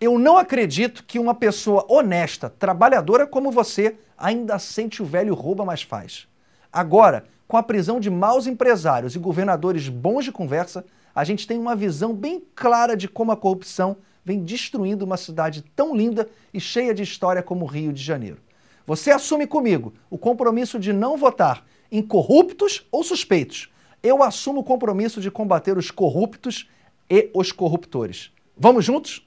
Eu não acredito que uma pessoa honesta, trabalhadora como você, ainda sente o velho rouba mais faz. Agora, com a prisão de maus empresários e governadores bons de conversa, a gente tem uma visão bem clara de como a corrupção vem destruindo uma cidade tão linda e cheia de história como o Rio de Janeiro. Você assume comigo o compromisso de não votar em corruptos ou suspeitos. Eu assumo o compromisso de combater os corruptos e os corruptores. Vamos juntos?